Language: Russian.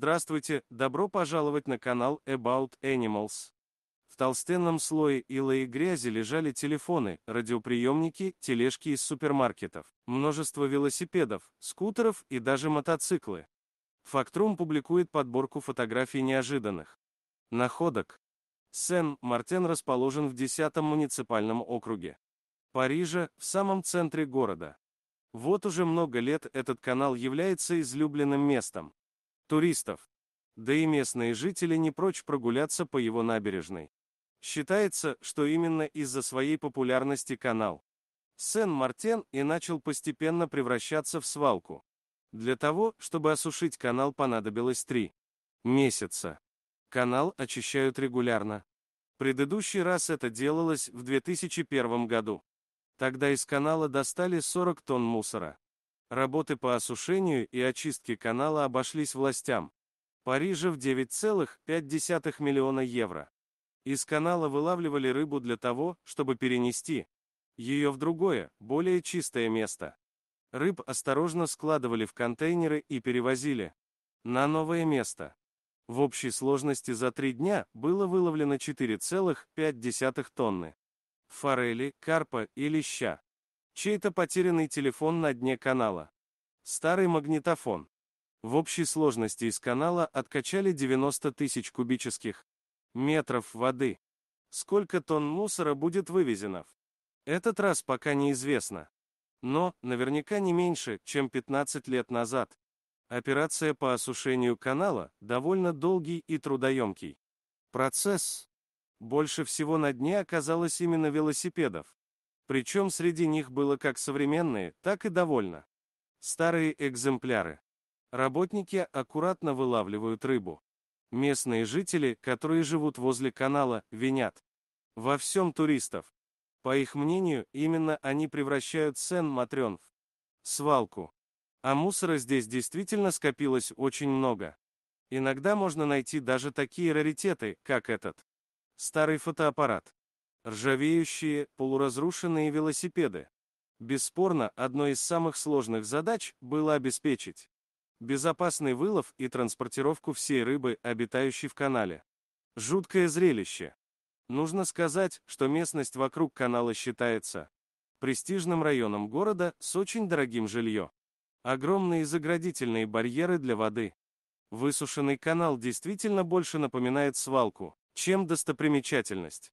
Здравствуйте, добро пожаловать на канал About Animals. В толстенном слое ила и грязи лежали телефоны, радиоприемники, тележки из супермаркетов, множество велосипедов, скутеров и даже мотоциклы. Фактрум публикует подборку фотографий неожиданных находок. Сен-Мартен расположен в 10-м муниципальном округе. Парижа, в самом центре города. Вот уже много лет этот канал является излюбленным местом туристов. Да и местные жители не прочь прогуляться по его набережной. Считается, что именно из-за своей популярности канал Сен-Мартен и начал постепенно превращаться в свалку. Для того, чтобы осушить канал понадобилось три месяца. Канал очищают регулярно. Предыдущий раз это делалось в 2001 году. Тогда из канала достали 40 тонн мусора. Работы по осушению и очистке канала обошлись властям Парижа в 9,5 миллиона евро. Из канала вылавливали рыбу для того, чтобы перенести ее в другое, более чистое место. Рыб осторожно складывали в контейнеры и перевозили на новое место. В общей сложности за три дня было выловлено 4,5 тонны форели, карпа и леща. Чей-то потерянный телефон на дне канала. Старый магнитофон. В общей сложности из канала откачали 90 тысяч кубических метров воды. Сколько тонн мусора будет вывезено? Этот раз пока неизвестно. Но, наверняка не меньше, чем 15 лет назад. Операция по осушению канала довольно долгий и трудоемкий. Процесс. Больше всего на дне оказалось именно велосипедов. Причем среди них было как современные, так и довольно. Старые экземпляры. Работники аккуратно вылавливают рыбу. Местные жители, которые живут возле канала, винят. Во всем туристов. По их мнению, именно они превращают Сен-Матрен в свалку. А мусора здесь действительно скопилось очень много. Иногда можно найти даже такие раритеты, как этот старый фотоаппарат. Ржавеющие, полуразрушенные велосипеды. Бесспорно, одной из самых сложных задач было обеспечить безопасный вылов и транспортировку всей рыбы, обитающей в канале. Жуткое зрелище. Нужно сказать, что местность вокруг канала считается престижным районом города с очень дорогим жильем. Огромные заградительные барьеры для воды. Высушенный канал действительно больше напоминает свалку, чем достопримечательность.